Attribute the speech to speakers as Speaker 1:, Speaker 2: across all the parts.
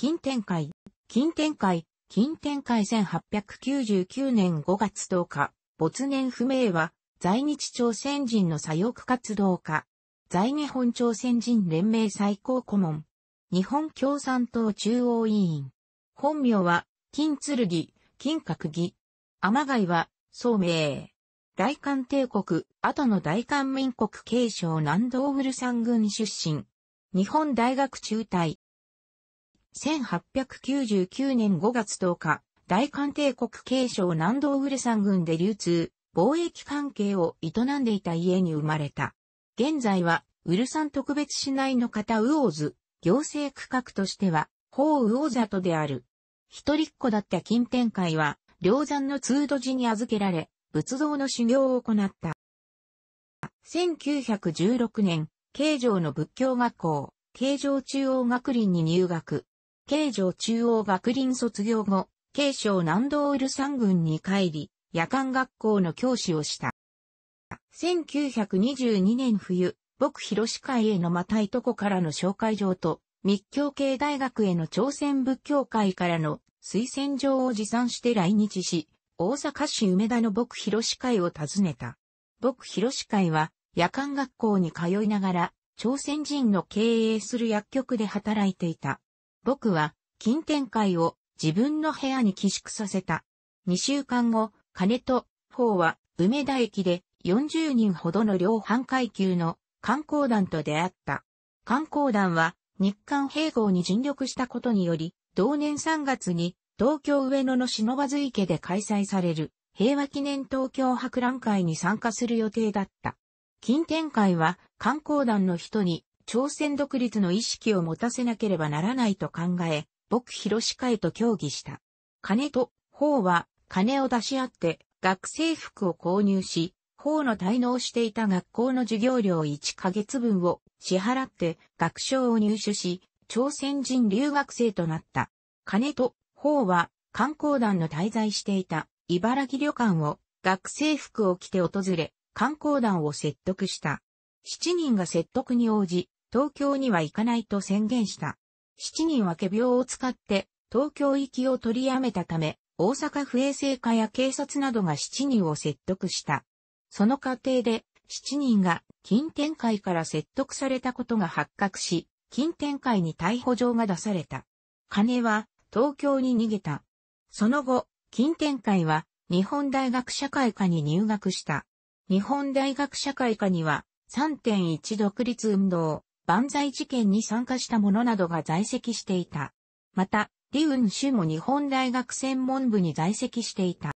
Speaker 1: 近天会、近天会、近天会1899年5月10日、没年不明は、在日朝鮮人の左翼活動家、在日本朝鮮人連盟最高顧問、日本共産党中央委員。本名は、金剣、金閣義。天貝は、聡明。大韓帝国、後の大韓民国継承南道古ル山軍出身。日本大学中退、1899年5月10日、大韓帝国継承南道ウルサン郡で流通、貿易関係を営んでいた家に生まれた。現在は、ウルサン特別市内の方ウオーズ、行政区画としては、法ウオザトである。一人っ子だった金天会は、梁山の通土寺に預けられ、仏像の修行を行った。1916年、京城の仏教学校、京城中央学林に入学。慶城中央学林卒業後、慶省南道ウル山軍に帰り、夜間学校の教師をした。1922年冬、僕広司会へのまたいとこからの紹介状と、密教系大学への朝鮮仏教会からの推薦状を持参して来日し、大阪市梅田の僕広司会を訪ねた。僕広司会は、夜間学校に通いながら、朝鮮人の経営する薬局で働いていた。僕は、金展会を自分の部屋に寄宿させた。2週間後、金と、フォーは、梅田駅で40人ほどの両半階級の観光団と出会った。観光団は、日韓併合に尽力したことにより、同年3月に東京上野の忍ばず池で開催される平和記念東京博覧会に参加する予定だった。近天会は観光団の人に朝鮮独立の意識を持たせなければならないと考え、僕広司会と協議した。金と法は金を出し合って学生服を購入し、法の滞納していた学校の授業料1ヶ月分を支払って学賞を入手し、朝鮮人留学生となった。金と法は観光団の滞在していた茨城旅館を学生服を着て訪れ、観光団を説得した。7人が説得に応じ、東京には行かないと宣言した。7人は仮病を使って、東京行きを取りやめたため、大阪府衛生課や警察などが7人を説得した。その過程で、7人が近天会から説得されたことが発覚し、近天会に逮捕状が出された。金は東京に逃げた。その後、近天会は日本大学社会科に入学した。日本大学社会科には3.1独立運動、万歳事件に参加した者などが在籍していた。また、リウン・シも日本大学専門部に在籍していた。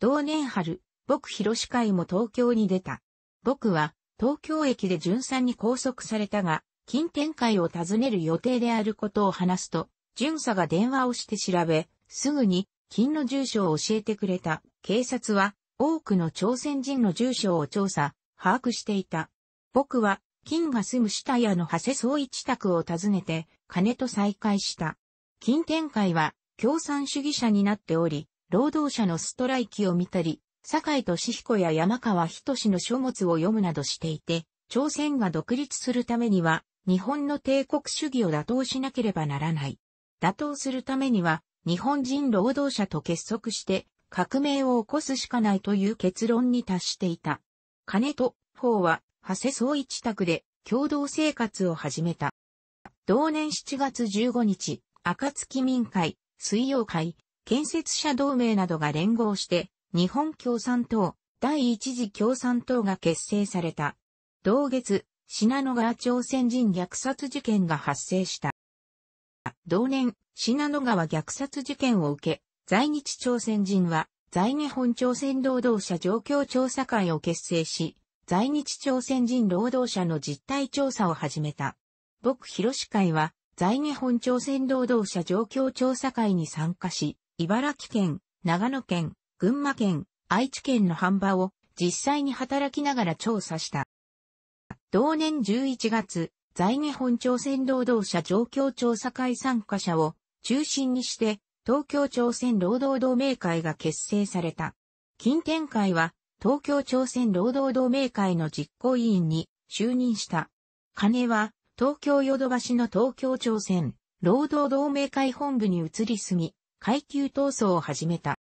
Speaker 1: 同年春、僕広志会も東京に出た。僕は東京駅で巡査に拘束されたが、近展会を訪ねる予定であることを話すと、巡査が電話をして調べ、すぐに金の住所を教えてくれた。警察は多くの朝鮮人の住所を調査、把握していた。僕は金が住む下屋の長谷総一宅を訪ねて、金と再会した。金展開は、共産主義者になっており、労働者のストライキを見たり、堺俊彦や山川仁の書物を読むなどしていて、朝鮮が独立するためには、日本の帝国主義を打倒しなければならない。打倒するためには、日本人労働者と結束して、革命を起こすしかないという結論に達していた。金と、法は、長谷総一宅で共同生活を始めた。同年7月15日、暁民会、水曜会、建設者同盟などが連合して、日本共産党、第一次共産党が結成された。同月、品野川朝鮮人虐殺事件が発生した。同年、品野川虐殺事件を受け、在日朝鮮人は、在日本朝鮮労働者状況調査会を結成し、在日朝鮮人労働者の実態調査を始めた。僕広志会は、在日本朝鮮労働者状況調査会に参加し、茨城県、長野県、群馬県、愛知県の販売を実際に働きながら調査した。同年11月、在日本朝鮮労働者状況調査会参加者を中心にして、東京朝鮮労働同盟会が結成された。近天会は、東京朝鮮労働同盟会の実行委員に就任した。金は、東京ヨドバシの東京朝鮮労働同盟会本部に移り住み、階級闘争を始めた。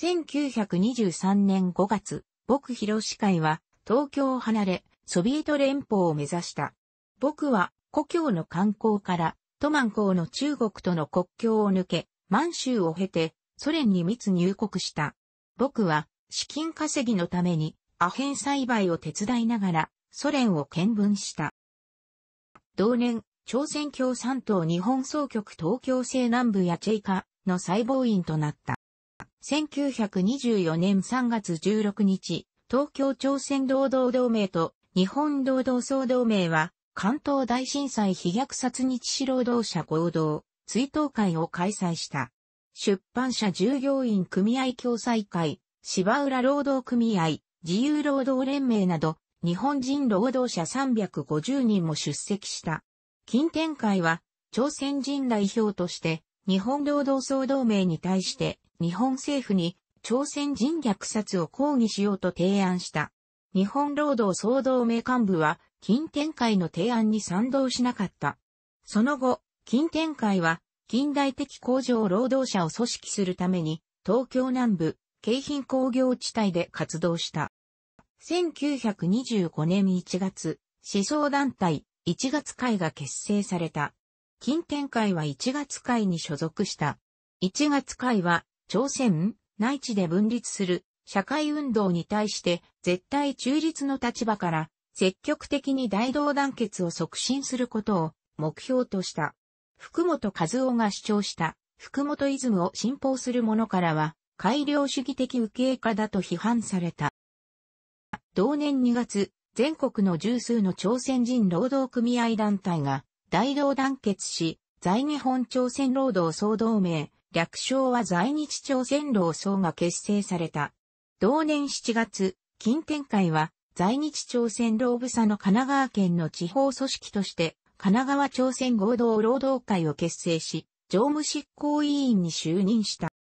Speaker 1: 1923年5月、僕広司会は東京を離れ、ソビエト連邦を目指した。僕は故郷の観光から、トマン港の中国との国境を抜け、満州を経て、ソ連に密入国した。僕は、資金稼ぎのためにアヘン栽培を手伝いながらソ連を見聞した。同年、朝鮮共産党日本総局東京西南部やチェイカの細胞院となった。1924年3月16日、東京朝鮮労働同盟と日本労働総同盟は関東大震災被虐殺日死労働者合同追悼会を開催した。出版社従業員組合共済会芝浦労働組合、自由労働連盟など、日本人労働者350人も出席した。近天会は、朝鮮人代表として、日本労働総同盟に対して、日本政府に、朝鮮人虐殺を抗議しようと提案した。日本労働総同盟幹部は、近天会の提案に賛同しなかった。その後、近天会は、近代的工場労働者を組織するために、東京南部、京浜工業地帯で活動した。1925年1月、思想団体1月会が結成された。近天会は1月会に所属した。1月会は朝鮮内地で分立する社会運動に対して絶対中立の立場から積極的に大同団結を促進することを目標とした。福本和夫が主張した福本イズムを信奉する者からは改良主義的右傾化だと批判された。同年2月、全国の十数の朝鮮人労働組合団体が大同団結し、在日本朝鮮労働総同盟、略称は在日朝鮮労総が結成された。同年7月、近天会は在日朝鮮労部佐の神奈川県の地方組織として神奈川朝鮮合同労働会を結成し、常務執行委員に就任した。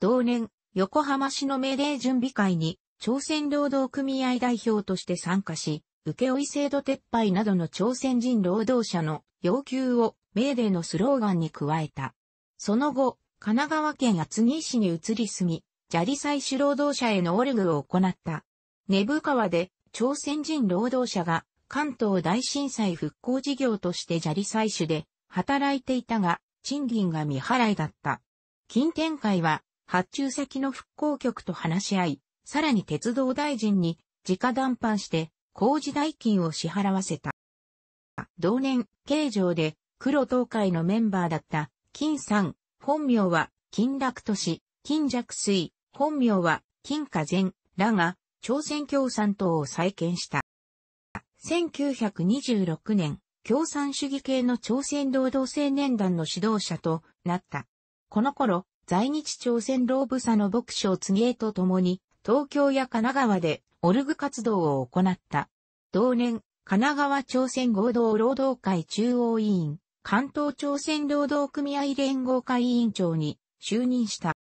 Speaker 1: 同年、横浜市の命令準備会に、朝鮮労働組合代表として参加し、請負制度撤廃などの朝鮮人労働者の要求を命令のスローガンに加えた。その後、神奈川県厚木市に移り住み、砂利採取労働者へのオルグを行った。根府川で朝鮮人労働者が関東大震災復興事業として砂利採取で働いていたが、賃金が未払いだった。近天会は発注先の復興局と話し合い、さらに鉄道大臣に直談判して工事代金を支払わせた。同年、京城で黒東海のメンバーだった金さん、本名は金楽都市、金弱水、本名は金華前らが朝鮮共産党を再建した。1926年、共産主義系の朝鮮労働青年団の指導者となった。この頃、在日朝鮮労部佐の牧師を継げと共に、東京や神奈川でオルグ活動を行った。同年、神奈川朝鮮合同労働会中央委員、関東朝鮮労働組合連合会委員長に就任した。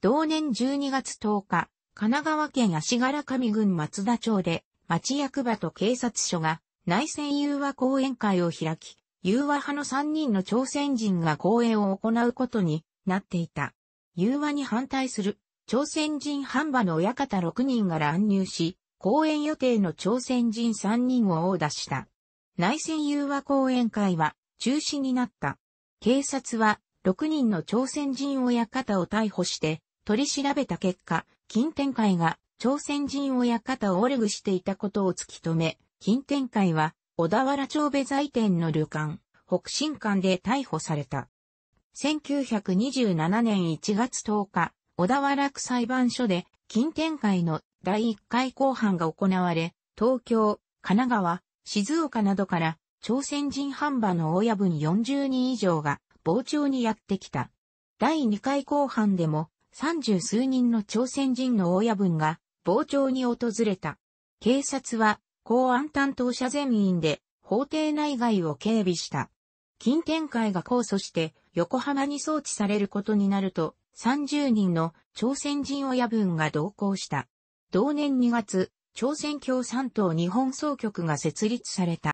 Speaker 1: 同年12月10日、神奈川県足柄上郡松田町で、町役場と警察署が内戦融和講演会を開き、融和派の3人の朝鮮人が講演を行うことになっていた。融和に反対する朝鮮人半馬の親方6人が乱入し、公演予定の朝鮮人3人を殴打した。内戦融和講演会は中止になった。警察は6人の朝鮮人親方を逮捕して取り調べた結果、金天会が朝鮮人親方をオレグしていたことを突き止め、金天会は小田原町部在店の旅館、北新館で逮捕された。1927年1月10日、小田原区裁判所で、近展会の第1回公判が行われ、東京、神奈川、静岡などから、朝鮮人販売の親分40人以上が、傍聴にやってきた。第2回公判でも、三十数人の朝鮮人の親分が、傍聴に訪れた。警察は、公安担当者全員で、法廷内外を警備した。近展会が控訴して、横浜に送致されることになると、30人の朝鮮人親分が同行した。同年2月、朝鮮共産党日本総局が設立された。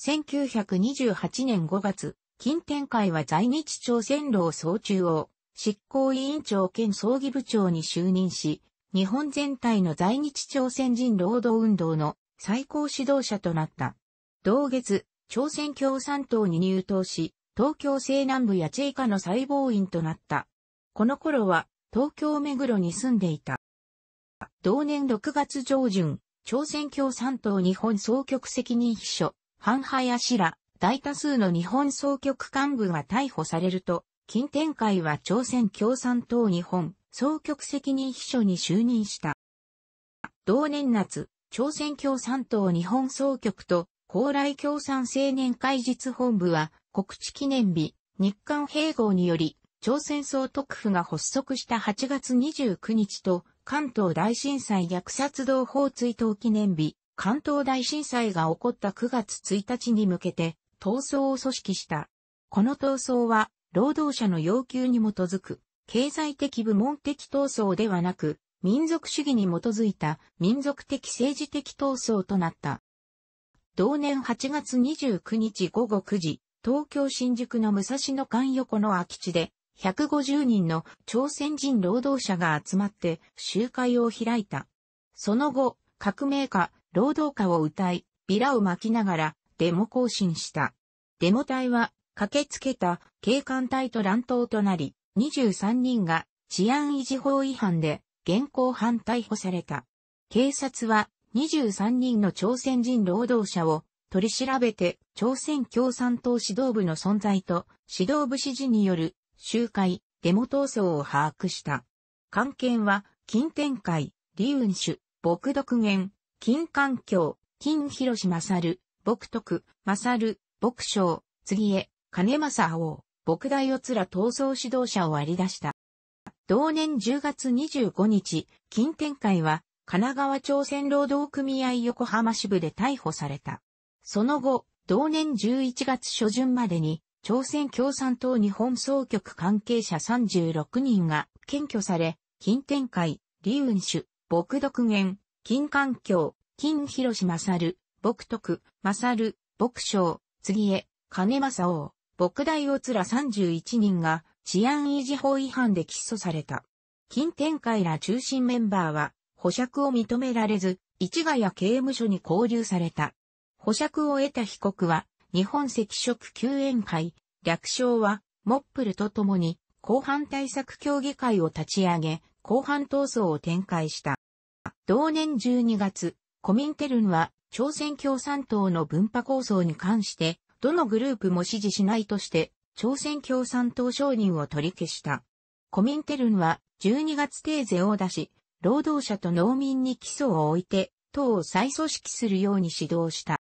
Speaker 1: 1928年5月、近天会は在日朝鮮労総中央執行委員長兼葬儀部長に就任し、日本全体の在日朝鮮人労働運動の最高指導者となった。同月、朝鮮共産党に入党し、東京西南部やェ以下の細胞院となった。この頃は、東京目黒に住んでいた。同年6月上旬、朝鮮共産党日本総局責任秘書、半林ら、大多数の日本総局幹部が逮捕されると、近天会は朝鮮共産党日本総局責任秘書に就任した。同年夏、朝鮮共産党日本総局と高麗共産青年会実本部は告知記念日、日韓併合により、朝鮮総督府が発足した8月29日と、関東大震災虐殺同胞追悼記念日、関東大震災が起こった9月1日に向けて、闘争を組織した。この闘争は、労働者の要求に基づく、経済的部門的闘争ではなく、民族主義に基づいた民族的政治的闘争となった。同年8月29日午後9時、東京新宿の武蔵野館横の空き地で、150人の朝鮮人労働者が集まって集会を開いた。その後、革命家、労働家を歌い、ビラを巻きながらデモ行進した。デモ隊は駆けつけた警官隊と乱闘となり、23人が治安維持法違反で現行犯逮捕された。警察は23人の朝鮮人労働者を取り調べて、朝鮮共産党指導部の存在と、指導部指示による集会、デモ闘争を把握した。関係は、金天会、李雲主、牧独元、金環境、金広志勝、牧徳、勝、牧将、次へ、金正王、牧大をつら闘争指導者を割り出した。同年10月25日、金天会は、神奈川朝鮮労働組合横浜支部で逮捕された。その後、同年11月初旬までに、朝鮮共産党日本総局関係者36人が検挙され、金天会、李雲主、牧独元、金環境、金広志勝、牧徳、勝、牧章、次へ、金正王、牧大をつら31人が治安維持法違反で起訴された。金天会ら中心メンバーは保釈を認められず、市ヶ谷刑務所に拘留された。保釈を得た被告は、日本赤色救援会、略称は、モップルと共に、後半対策協議会を立ち上げ、後半闘争を展開した。同年12月、コミンテルンは、朝鮮共産党の分派構想に関して、どのグループも支持しないとして、朝鮮共産党承認を取り消した。コミンテルンは、12月定税を出し、労働者と農民に基礎を置いて、党を再組織するように指導した。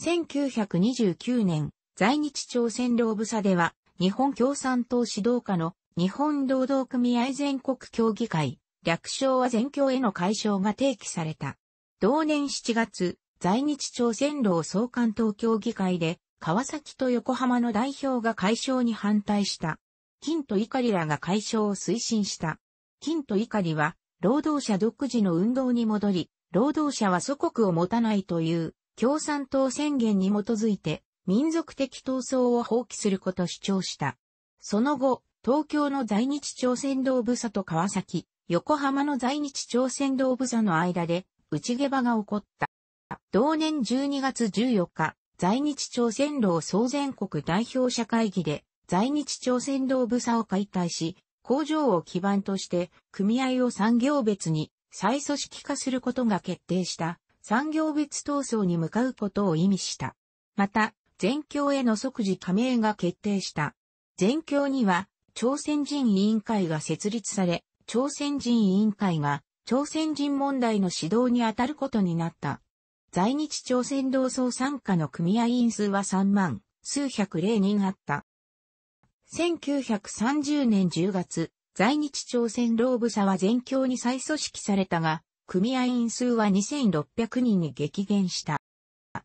Speaker 1: 1929年、在日朝鮮労部佐では、日本共産党指導下の日本労働組合全国協議会、略称は全協への解消が提起された。同年7月、在日朝鮮労総監党協議会で、川崎と横浜の代表が解消に反対した。金と碇らが解消を推進した。金と碇は、労働者独自の運動に戻り、労働者は祖国を持たないという共産党宣言に基づいて民族的闘争を放棄すること主張した。その後、東京の在日朝鮮道部佐と川崎、横浜の在日朝鮮道部佐の間で内下馬が起こった。同年12月14日、在日朝鮮労総全国代表者会議で在日朝鮮労部佐を解体し、工場を基盤として組合を産業別に再組織化することが決定した産業別闘争に向かうことを意味した。また、全協への即時加盟が決定した。全協には、朝鮮人委員会が設立され、朝鮮人委員会が、朝鮮人問題の指導に当たることになった。在日朝鮮労窓参加の組合員数は3万、数百例人あった。1930年10月、在日朝鮮労務者は全教に再組織されたが、組合員数は2600人に激減した。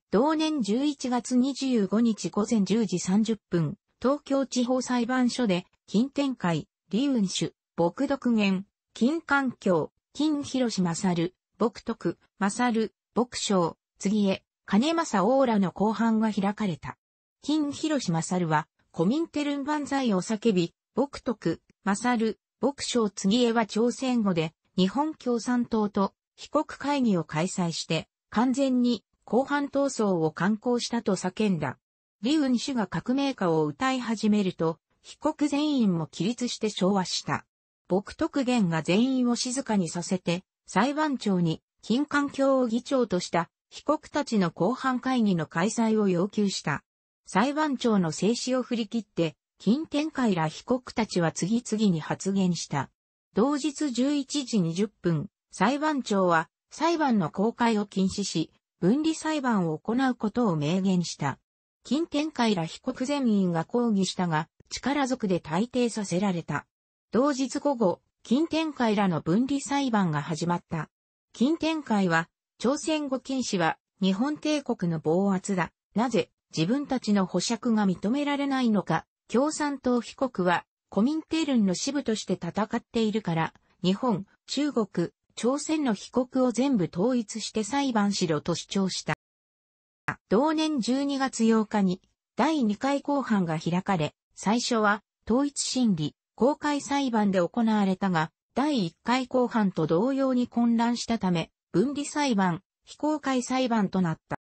Speaker 1: 同年11月25日午前10時30分、東京地方裁判所で、金天会、李雲主、牧独言、金環境、金広志勝、牧徳、勝、牧章、次へ、金正オーラの後半が開かれた。金広志勝は、コミンテルン万歳を叫び、牧徳、勝、牧章次へは朝鮮語で、日本共産党と被告会議を開催して完全に後半闘争を刊行したと叫んだ。李雲氏が革命家を歌い始めると、被告全員も起立して昭和した。僕特言が全員を静かにさせて、裁判長に金環境を議長とした被告たちの後半会議の開催を要求した。裁判長の制止を振り切って、金天開ら被告たちは次々に発言した。同日11時20分、裁判長は裁判の公開を禁止し、分離裁判を行うことを明言した。近天会ら被告全員が抗議したが、力族で退廷させられた。同日午後、近天会らの分離裁判が始まった。近天会は、朝鮮語禁止は日本帝国の暴圧だ。なぜ自分たちの保釈が認められないのか、共産党被告はコミンテルンの支部として戦っているから、日本、中国、朝鮮の被告を全部統一して裁判しろと主張した。同年12月8日に第2回公判が開かれ、最初は統一審理、公開裁判で行われたが、第1回公判と同様に混乱したため、分離裁判、非公開裁判となった。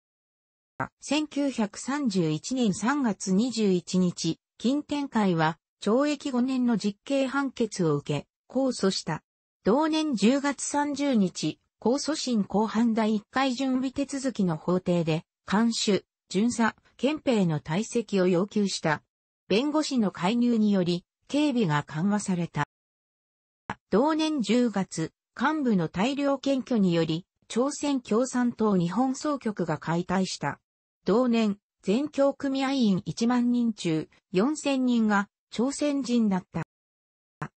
Speaker 1: 1931年3月21日、近天会は懲役5年の実刑判決を受け、控訴した。同年10月30日、控訴審後半第1回準備手続きの法廷で、監守、巡査、憲兵の退席を要求した。弁護士の介入により、警備が緩和された。同年10月、幹部の大量検挙により、朝鮮共産党日本総局が解体した。同年、全協組合員1万人中4000人が朝鮮人だった。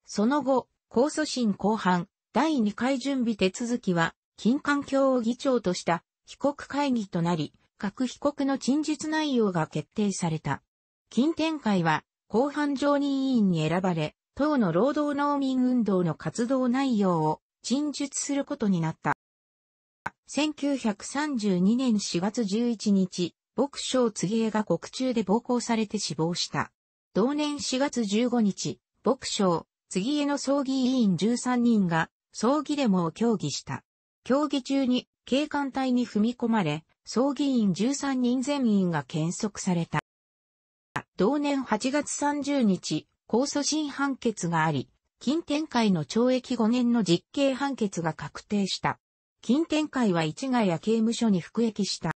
Speaker 1: その後、控訴審後半、第2回準備手続きは、金環境を議長とした被告会議となり、各被告の陳述内容が決定された。近天会は、後半常任委員に選ばれ、党の労働農民運動の活動内容を陳述することになった。1932年4月11日、牧を継江が国中で暴行されて死亡した。同年4月15日、牧省、次への葬儀委員13人が、葬儀デモを協議した。協議中に、警官隊に踏み込まれ、葬儀員13人全員が検測された。同年8月30日、控訴審判決があり、近天会の懲役5年の実刑判決が確定した。近天会は市ヶ谷刑務所に服役した。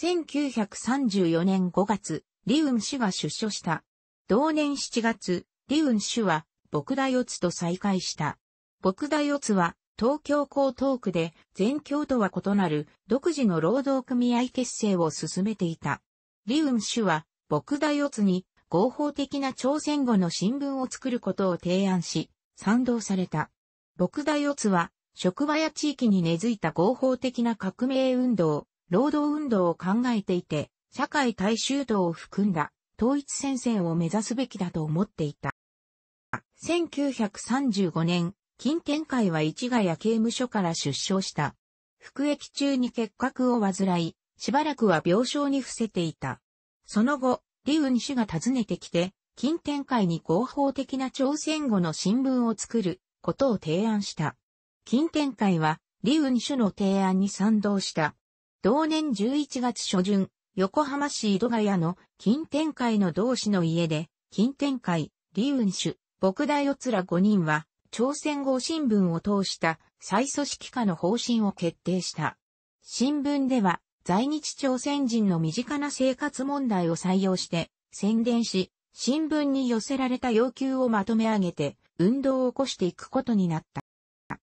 Speaker 1: 1934年5月、リウン氏が出所した同年7月、リウン主は、牧大四つと再会した。牧大四つは、東京江東区で、全教とは異なる、独自の労働組合結成を進めていた。リウン主は、牧大四つに、合法的な朝鮮語の新聞を作ることを提案し、賛同された。牧大四つは、職場や地域に根付いた合法的な革命運動、労働運動を考えていて、社会大衆道を含んだ統一戦線を目指すべきだと思っていた。1935年、近天会は市ヶ谷刑務所から出所した。服役中に結核を患い、しばらくは病床に伏せていた。その後、李雲氏が訪ねてきて、近天会に合法的な朝鮮語の新聞を作ることを提案した。近天会は、李雲氏の提案に賛同した。同年11月初旬、横浜市井戸ヶ谷の近天会の同志の家で、近天会、李雲主、牧大四つら5人は、朝鮮号新聞を通した再組織化の方針を決定した。新聞では、在日朝鮮人の身近な生活問題を採用して宣伝し、新聞に寄せられた要求をまとめ上げて運動を起こしていくことになった。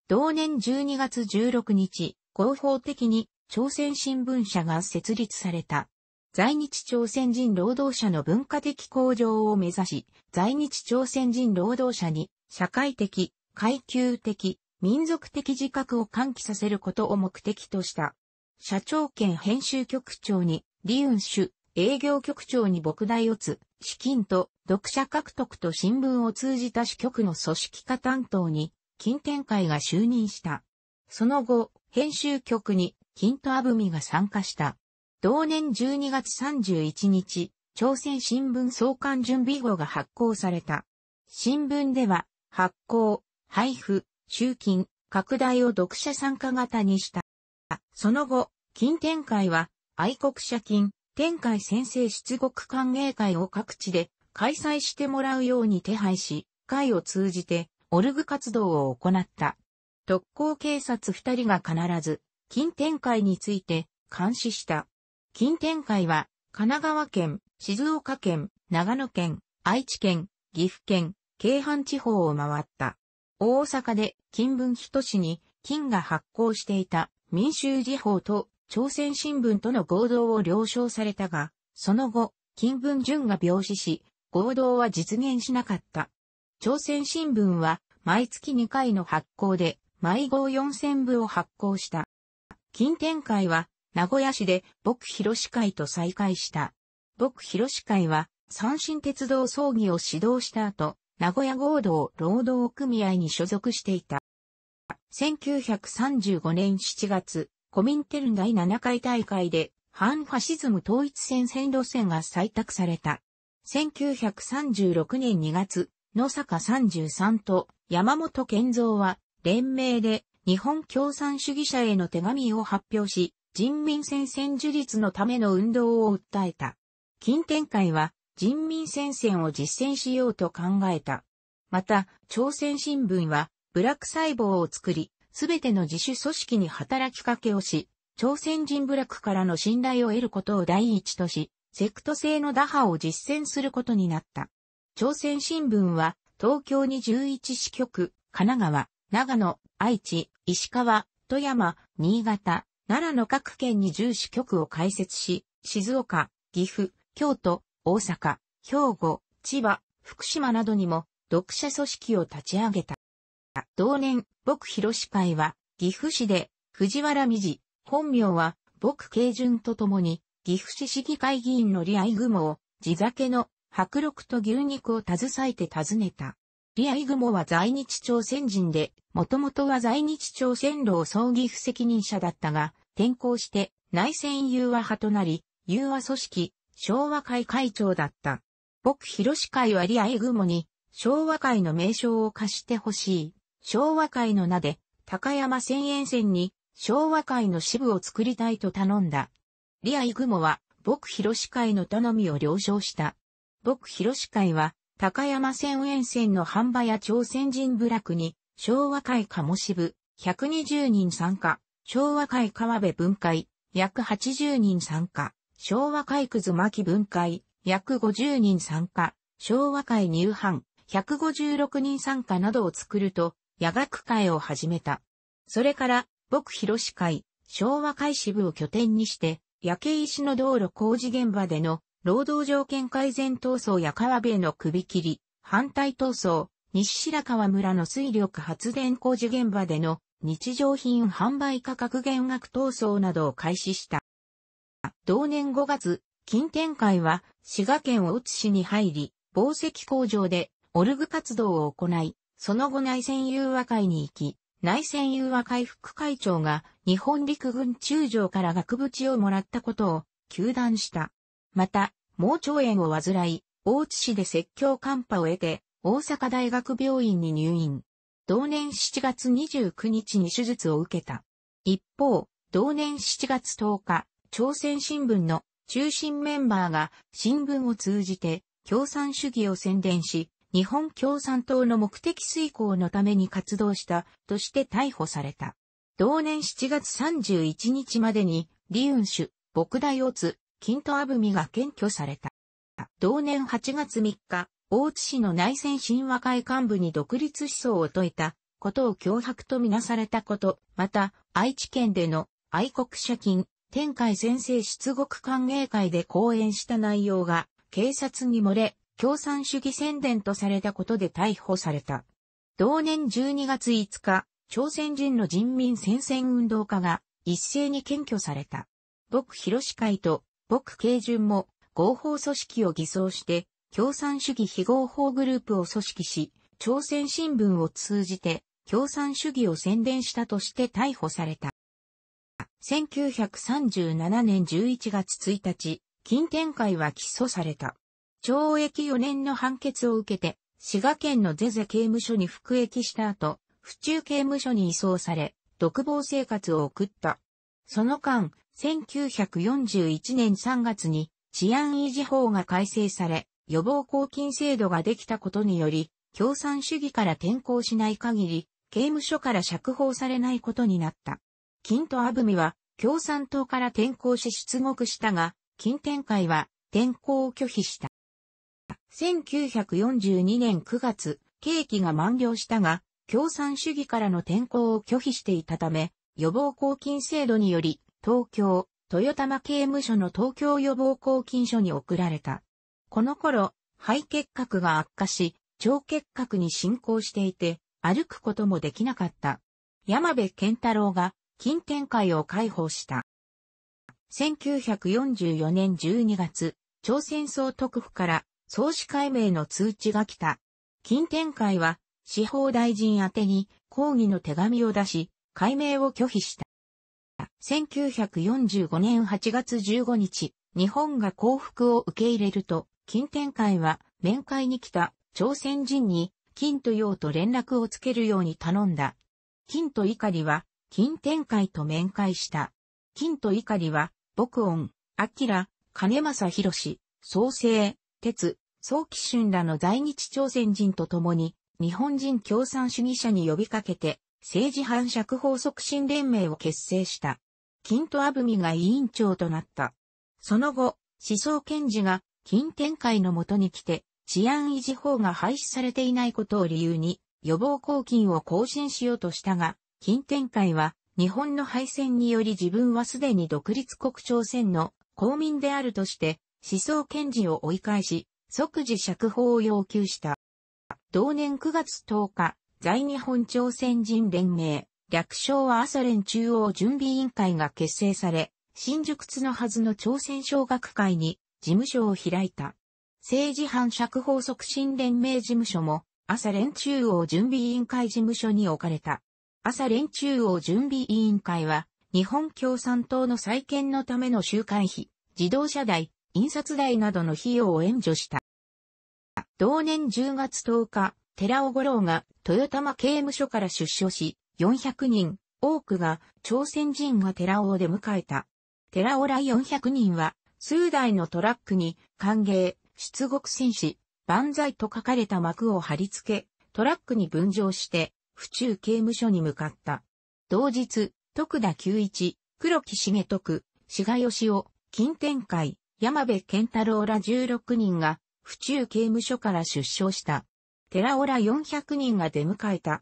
Speaker 1: 同年12月16日、合法的に朝鮮新聞社が設立された。在日朝鮮人労働者の文化的向上を目指し、在日朝鮮人労働者に社会的、階級的、民族的自覚を喚起させることを目的とした。社長兼編集局長に、リウンシュ、営業局長に莫大をつ、資金と読者獲得と新聞を通じた支局の組織化担当に、金天会が就任した。その後、編集局に金とアブミが参加した。同年12月31日、朝鮮新聞創刊準備号が発行された。新聞では、発行、配布、集金、拡大を読者参加型にした。その後、金展開は、愛国者金、展開先生出国歓迎会を各地で開催してもらうように手配し、会を通じてオルグ活動を行った。特攻警察二人が必ず、金展開について監視した。近展開は、神奈川県、静岡県、長野県、愛知県、岐阜県、京阪地方を回った。大阪で金文一氏に金が発行していた民衆時報と朝鮮新聞との合同を了承されたが、その後、金文順が病死し、合同は実現しなかった。朝鮮新聞は毎月2回の発行で毎号4000部を発行した。金展開は名古屋市で僕広司会と再会した。僕広司会は、三新鉄道葬儀を指導した後、名古屋合同労働組合に所属していた。1935年7月、コミンテルン第7回大会で、反ファシズム統一戦線路線が採択された。1936年2月、野坂33と山本健三は、連名で日本共産主義者への手紙を発表し、人民戦線樹立のための運動を訴えた。近天会は人民戦線を実践しようと考えた。また、朝鮮新聞はブラック細胞を作り、すべての自主組織に働きかけをし、朝鮮人部落からの信頼を得ることを第一とし、セクト制の打破を実践することになった。朝鮮新聞は、東京に11支局、神奈川、長野、愛知、石川、富山、新潟、奈良の各県に重視局を開設し、静岡、岐阜、京都、大阪、兵庫、千葉、福島などにも読者組織を立ち上げた。同年、僕広司会は岐阜市で藤原美治、本名は僕慶順とともに岐阜市市議会議員のリアイグモを地酒の白録と牛肉を携えて訪ねた。リア・イグモは在日朝鮮人で、もともとは在日朝鮮労葬儀不責任者だったが、転校して内戦融和派となり、融和組織、昭和会会長だった。僕広司会はリア・イグモに、昭和会の名称を貸してほしい。昭和会の名で、高山千円線に昭和会の支部を作りたいと頼んだ。リア・イグモは、僕広司会の頼みを了承した。僕広司会は、高山線沿線の半場や朝鮮人部落に、昭和会鴨支部、120人参加、昭和会川辺分解、約80人参加、昭和会くず巻分解、約50人参加、昭和会入藩、156人参加などを作ると、夜学会を始めた。それから、僕広市会、昭和会支部を拠点にして、夜景石の道路工事現場での労働条件改善闘争や川辺の首切り、反対闘争、西白川村の水力発電工事現場での日常品販売価格減額闘争などを開始した。同年5月、近天会は滋賀県大津市に入り、紡績工場でオルグ活動を行い、その後内戦融和会に行き、内戦融和会副会長が日本陸軍中将から額縁をもらったことを、求断した。また、盲腸炎を患い、大津市で説教寒波を得て、大阪大学病院に入院。同年7月29日に手術を受けた。一方、同年7月10日、朝鮮新聞の中心メンバーが新聞を通じて共産主義を宣伝し、日本共産党の目的遂行のために活動したとして逮捕された。同年7月31日までに、リウンシュ、牧大オツ、金とトアブミが検挙された。同年8月3日、大津市の内戦神話会幹部に独立思想を説いたことを脅迫とみなされたこと、また、愛知県での愛国者金、天海先生出国歓迎会で講演した内容が、警察に漏れ、共産主義宣伝とされたことで逮捕された。同年12月5日、朝鮮人の人民戦線運動家が一斉に検挙された。僕広司会と朴慶順も合法組織を偽装して共産主義非合法グループを組織し、朝鮮新聞を通じて共産主義を宣伝したとして逮捕された。1937年11月1日、金天会は起訴された。懲役4年の判決を受けて、滋賀県のゼゼ刑務所に服役した後、府中刑務所に移送され、独房生活を送った。その間、1941年3月に治安維持法が改正され、予防抗菌制度ができたことにより、共産主義から転向しない限り、刑務所から釈放されないことになった。金とアブミは共産党から転向し出国したが、金展開は転校を拒否した。1942年9月、刑期が満了したが、共産主義からの転校を拒否していたため、予防抗菌制度により東京、豊玉刑務所の東京予防抗菌所に送られた。この頃、肺結核が悪化し、腸結核に進行していて、歩くこともできなかった。山部健太郎が、近天会を解放した。1944年12月、朝鮮総督府から創始解明の通知が来た。近天会は、司法大臣宛に抗議の手紙を出し、解明を拒否した。1945年8月15日、日本が降伏を受け入れると、金天会は面会に来た朝鮮人に金と陽と連絡をつけるように頼んだ。金と碇は金天会と面会した。金と碇は、牧音、明、金正宏、創生、鉄、早期春らの在日朝鮮人と共に、日本人共産主義者に呼びかけて、政治反釈法促進連盟を結成した。金とアブミが委員長となった。その後、思想検事が金展開のもとに来て、治安維持法が廃止されていないことを理由に、予防抗菌を更新しようとしたが、金展開は、日本の敗戦により自分はすでに独立国朝鮮の公民であるとして、思想検事を追い返し、即時釈放を要求した。同年9月10日、在日本朝鮮人連盟、略称は朝連中央準備委員会が結成され、新宿津のはずの朝鮮小学会に事務所を開いた。政治反釈放促進連盟事務所も、朝連中央準備委員会事務所に置かれた。朝連中央準備委員会は、日本共産党の再建のための集会費、自動車代、印刷代などの費用を援助した。同年10月10日、寺尾五郎が豊玉刑務所から出所し、400人、多くが朝鮮人が寺尾を出迎えた。寺尾ら400人は、数台のトラックに、歓迎、出国戦士、万歳と書かれた幕を貼り付け、トラックに分乗して、府中刑務所に向かった。同日、徳田久一、黒木重徳、志賀義雄、金天会、山部健太郎ら16人が、府中刑務所から出所した。寺尾ら400人が出迎えた。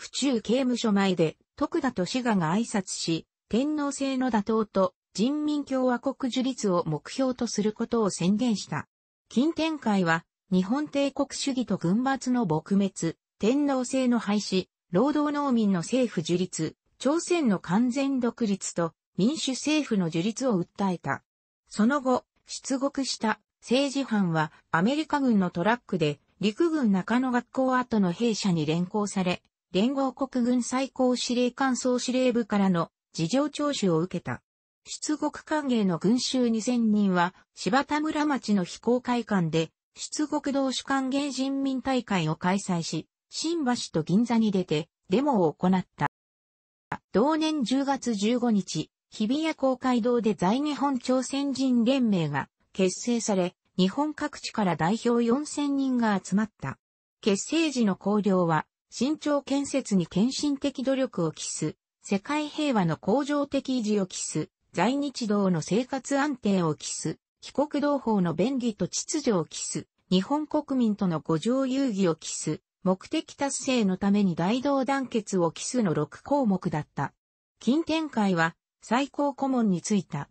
Speaker 1: 府中刑務所前で、徳田と志賀が挨拶し、天皇制の打倒と人民共和国樹立を目標とすることを宣言した。近天会は、日本帝国主義と軍閥の撲滅、天皇制の廃止、労働農民の政府樹立、朝鮮の完全独立と民主政府の樹立を訴えた。その後、出国した政治犯はアメリカ軍のトラックで陸軍中野学校跡の兵舎に連行され、連合国軍最高司令官総司令部からの事情聴取を受けた。出国歓迎の群衆2000人は、柴田村町の非公開館で、出国同士歓迎人民大会を開催し、新橋と銀座に出て、デモを行った。同年10月15日、日比谷公会堂で在日本朝鮮人連盟が結成され、日本各地から代表4000人が集まった。結成時の綱領は、新潮建設に献身的努力を期す、世界平和の向上的維持を期す、在日同の生活安定を期す、帰国同胞の便宜と秩序を期す、日本国民との五条遊戯を期す、目的達成のために大同団結を期すの6項目だった。近展会は最高顧問についた。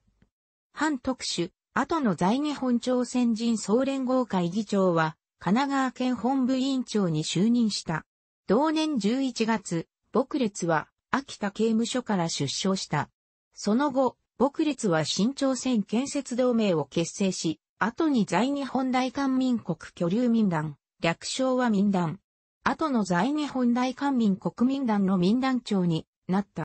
Speaker 1: 反特殊、後の在日本朝鮮人総連合会議長は、神奈川県本部委員長に就任した。同年11月、牧列は秋田刑務所から出生した。その後、牧列は新朝鮮建設同盟を結成し、後に在日本大韓民国居留民団、略称は民団。後の在日本大韓民国民団の民団長になった。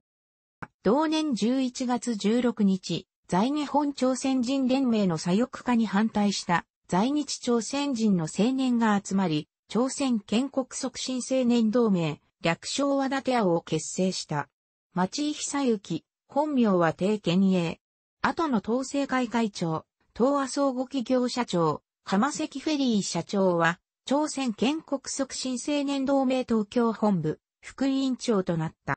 Speaker 1: 同年11月16日、在日本朝鮮人連盟の左翼化に反対した在日朝鮮人の青年が集まり、朝鮮建国促進青年同盟、略称和立屋を結成した。町井久幸、本名は定県営。後の統制会会長、東亜総合企業社長、浜関フェリー社長は、朝鮮建国促進青年同盟東京本部、副委員長となった。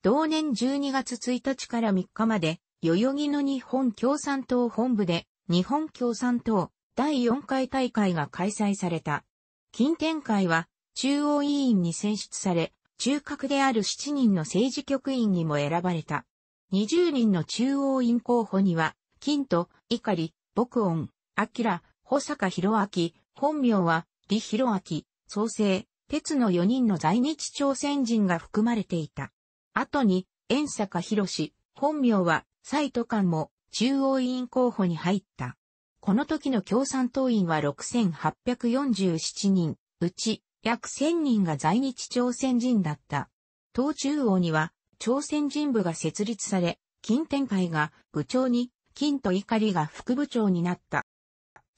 Speaker 1: 同年12月1日から3日まで、代々木の日本共産党本部で、日本共産党第4回大会が開催された。近天会は中央委員に選出され、中核である7人の政治局員にも選ばれた。20人の中央委員候補には、金と、碇、牧音、明、保坂弘明、本名は、李弘明、創生、鉄の4人の在日朝鮮人が含まれていた。後に、遠坂博本名は、斎都官も中央委員候補に入った。この時の共産党員は6847人、うち約1000人が在日朝鮮人だった。党中央には朝鮮人部が設立され、金天会が部長に、金と怒りが副部長になった。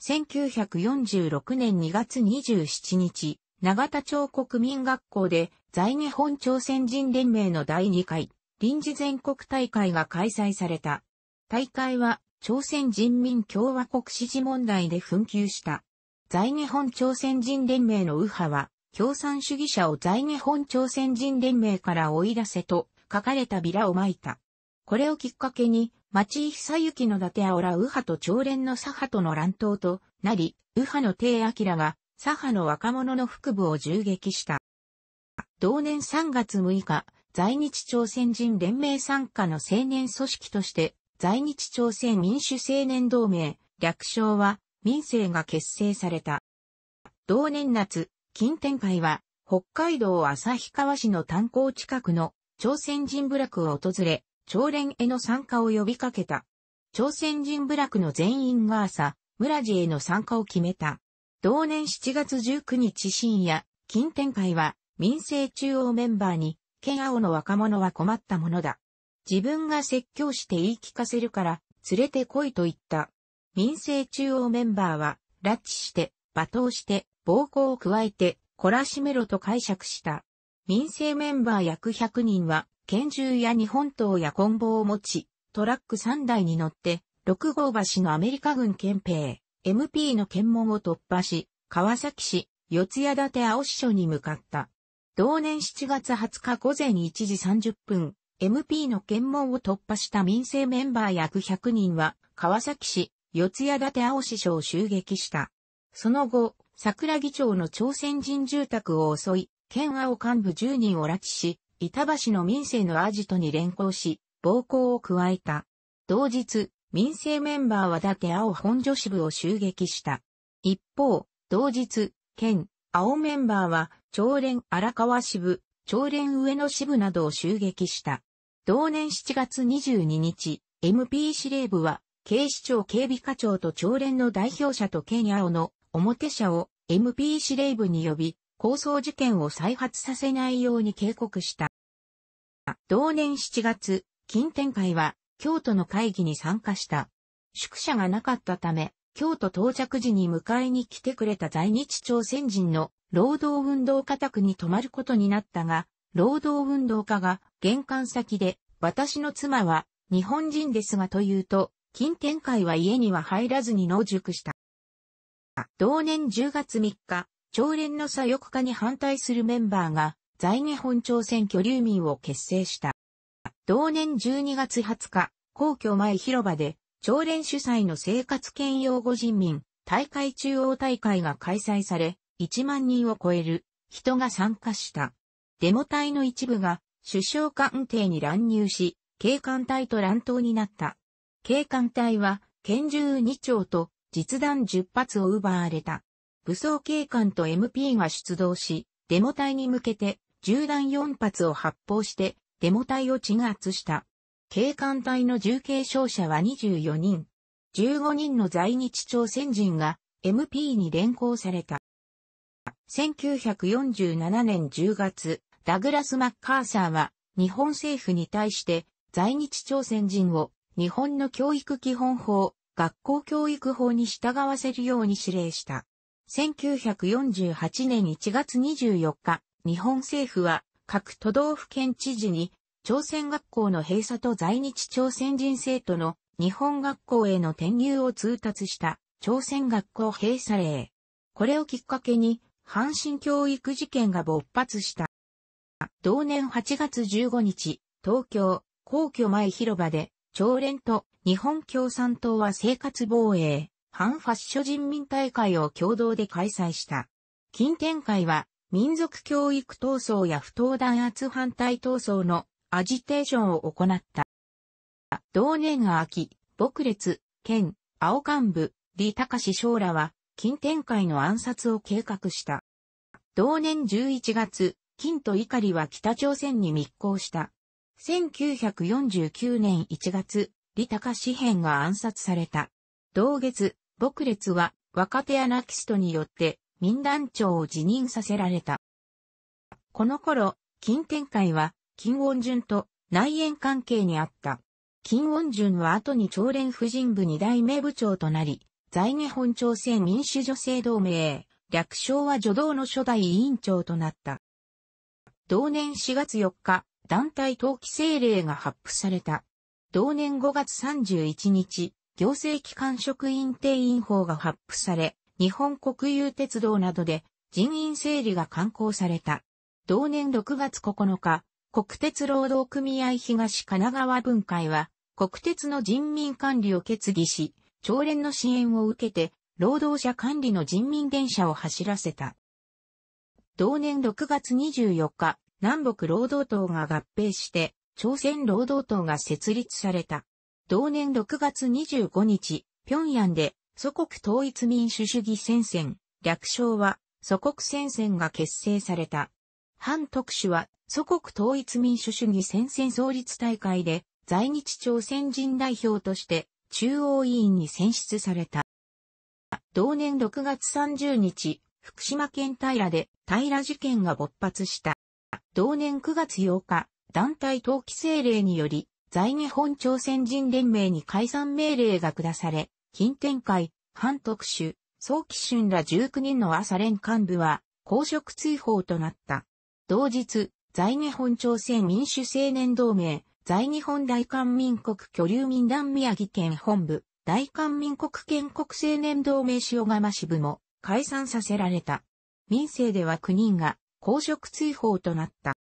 Speaker 1: 1946年2月27日、長田町国民学校で在日本朝鮮人連盟の第2回臨時全国大会が開催された。大会は朝鮮人民共和国支持問題で紛糾した。在日本朝鮮人連盟の右派は、共産主義者を在日本朝鮮人連盟から追い出せと書かれたビラを撒いた。これをきっかけに、町井久幸の伊達あおら右派と朝連の左派との乱闘となり、右派の帝明が左派の若者の腹部を銃撃した。同年3月6日、在日朝鮮人連盟参加の青年組織として在日朝鮮民主青年同盟、略称は民生が結成された。同年夏、近天会は北海道旭川市の炭鉱近くの朝鮮人部落を訪れ、朝連への参加を呼びかけた。朝鮮人部落の全員が朝、村寺への参加を決めた。同年7月19日深夜、近天会は民生中央メンバーに、県青の若者は困ったものだ。自分が説教して言い聞かせるから、連れて来いと言った。民政中央メンバーは、拉致して、罵倒して、暴行を加えて、懲らしめろと解釈した。民政メンバー約100人は、拳銃や日本刀や棍棒を持ち、トラック3台に乗って、六号橋のアメリカ軍憲兵、MP の検問を突破し、川崎市、四谷立青支署に向かった。同年7月20日午前1時30分、MP の検問を突破した民生メンバー約100人は、川崎市、四谷立青市署を襲撃した。その後、桜木町の朝鮮人住宅を襲い、県青幹部10人を拉致し、板橋の民生のアジトに連行し、暴行を加えた。同日、民生メンバーは伊達青本所支部を襲撃した。一方、同日、県青メンバーは、朝連荒川支部、朝連上野支部などを襲撃した。同年7月22日、MP 司令部は、警視庁警備課長と朝連の代表者と県青の表者を MP 司令部に呼び、抗争事件を再発させないように警告した。同年7月、近天会は京都の会議に参加した。宿舎がなかったため、京都到着時に迎えに来てくれた在日朝鮮人の労働運動家宅に泊まることになったが、労働運動家が玄関先で、私の妻は日本人ですがというと、金天会は家には入らずに農塾した。同年10月3日、朝連の左翼化に反対するメンバーが在日本朝鮮居留民を結成した。同年12月20日、皇居前広場で朝連主催の生活兼擁護人民大会中央大会が開催され、1万人を超える人が参加した。デモ隊の一部が首相官邸に乱入し、警官隊と乱闘になった。警官隊は拳銃2丁と実弾10発を奪われた。武装警官と MP が出動し、デモ隊に向けて銃弾4発を発砲してデモ隊を鎮圧した。警官隊の重軽傷者は24人。15人の在日朝鮮人が MP に連行された。1947年10月、ダグラス・マッカーサーは、日本政府に対して、在日朝鮮人を、日本の教育基本法、学校教育法に従わせるように指令した。1948年1月24日、日本政府は各都道府県知事に朝鮮学校の閉鎖と在日朝鮮人生徒の日本学校への転入を通達した朝鮮学校閉鎖令。これをきっかけに阪神教育事件が勃発した。同年8月15日、東京、皇居前広場で、朝連と日本共産党は生活防衛、反ファッショ人民大会を共同で開催した。近天会は、民族教育闘争や不当弾圧反対闘争のアジテーションを行った。同年秋、牧列、県、青幹部、李隆将らは、近天会の暗殺を計画した。同年11月、金と碇は北朝鮮に密航した。1949年1月、李高紙編が暗殺された。同月、牧列は若手アナキストによって民団長を辞任させられた。この頃、金天開は金恩順と内縁関係にあった。金恩順は後に朝連婦人部二代目部長となり、在日本朝鮮民主女性同盟、略称は女道の初代委員長となった。同年4月4日、団体登記政令が発布された。同年5月31日、行政機関職員定員法が発布され、日本国有鉄道などで人員整理が刊行された。同年6月9日、国鉄労働組合東神奈川分会は、国鉄の人民管理を決議し、朝連の支援を受けて、労働者管理の人民電車を走らせた。同年6月24日、南北労働党が合併して、朝鮮労働党が設立された。同年6月25日、平壌で祖国統一民主主義戦線、略称は祖国戦線が結成された。反特使は祖国統一民主主義戦線創立大会で在日朝鮮人代表として中央委員に選出された。同年6月30日、福島県平で平事件が勃発した。同年9月8日、団体登記政令により、在日本朝鮮人連盟に解散命令が下され、近天会、反特殊、早期春ら19人の朝連幹部は、公職追放となった。同日、在日本朝鮮民主青年同盟、在日本大韓民国居留民団宮城県本部、大韓民国建国青年同盟塩釜支部も、解散させられた。民政では9人が公職追放となった。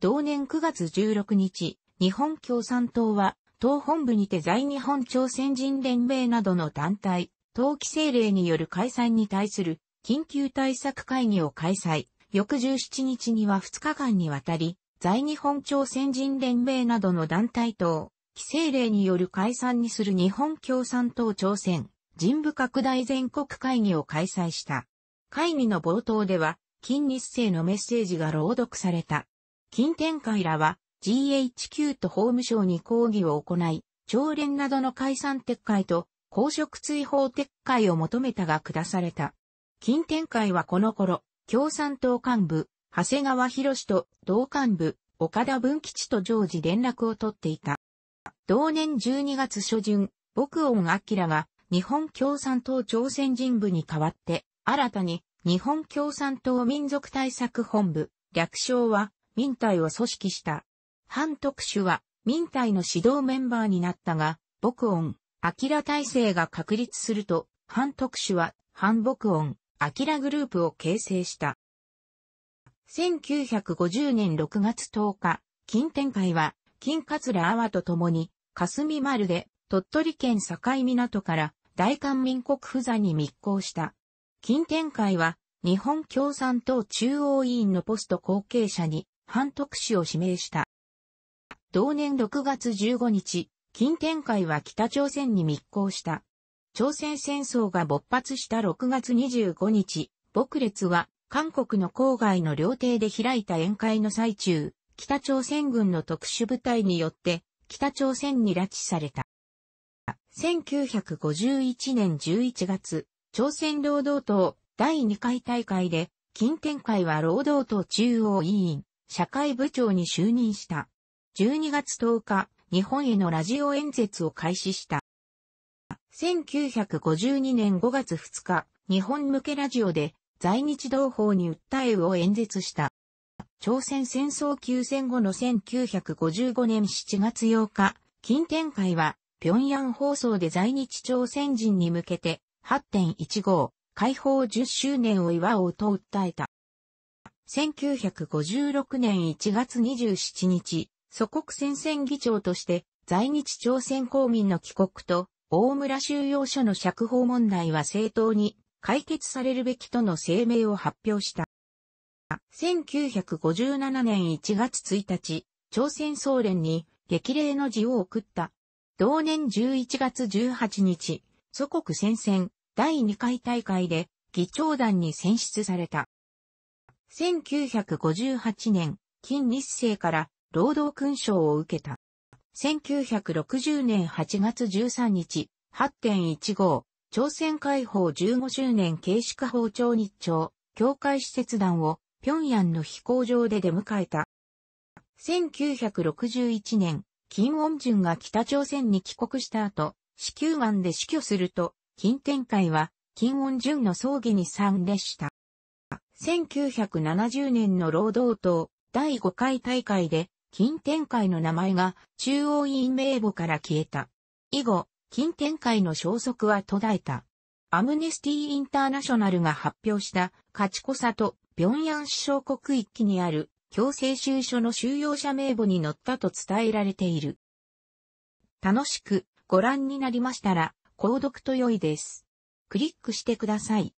Speaker 1: 同年9月16日、日本共産党は党本部にて在日本朝鮮人連盟などの団体、党規制令による解散に対する緊急対策会議を開催。翌17日には2日間にわたり、在日本朝鮮人連盟などの団体等、規制令による解散にする日本共産党朝鮮人部拡大全国会議を開催した。会議の冒頭では、金日成のメッセージが朗読された。金天会らは GHQ と法務省に抗議を行い、朝連などの解散撤回と公職追放撤回を求めたが下された。金天会はこの頃、共産党幹部、長谷川博士と同幹部、岡田文吉と常時連絡を取っていた。同年12月初旬、僕音明が日本共産党朝鮮人部に代わって、新たに日本共産党民族対策本部、略称は民隊を組織した。反特殊は民隊の指導メンバーになったが、牧音、明体制が確立すると、反特殊は反牧音、明グループを形成した。1950年6月10日、金天会は、金桂阿波と共に、霞丸で、鳥取県境港から大韓民国府座に密航した。近天会は、日本共産党中央委員のポスト後継者に、反特使を指名した。同年6月15日、近天会は北朝鮮に密航した。朝鮮戦争が勃発した6月25日、北列は、韓国の郊外の料亭で開いた宴会の最中、北朝鮮軍の特殊部隊によって、北朝鮮に拉致された。1951年11月、朝鮮労働党第2回大会で、金天会は労働党中央委員、社会部長に就任した。12月10日、日本へのラジオ演説を開始した。1952年5月2日、日本向けラジオで在日同胞に訴えを演説した。朝鮮戦争休戦後の1955年7月8日、近天会は平壌放送で在日朝鮮人に向けて8.15解放10周年を祝おうと訴えた。1956年1月27日、祖国戦線議長として在日朝鮮公民の帰国と大村収容所の釈放問題は正当に解決されるべきとの声明を発表した。1957年1月1日、朝鮮総連に激励の辞を送った同年11月18日、祖国戦線第2回大会で議長団に選出された。1958年、金日成から労働勲章を受けた。1960年8月13日、8.15、朝鮮解放15周年慶祝法庁日朝、教会施設団を平壌の飛行場で出迎えた。1961年、金恩順が北朝鮮に帰国した後、子宮癌で死去すると、金天会は、金恩順の葬儀に参列した。1970年の労働党第5回大会で、金天会の名前が中央委員名簿から消えた。以後、金天会の消息は途絶えた。アムネスティ・インターナショナルが発表した、カチコサと平壌首相国一揆にある強制収書の収容者名簿に載ったと伝えられている。楽しくご覧になりましたら、購読と良いです。クリックしてください。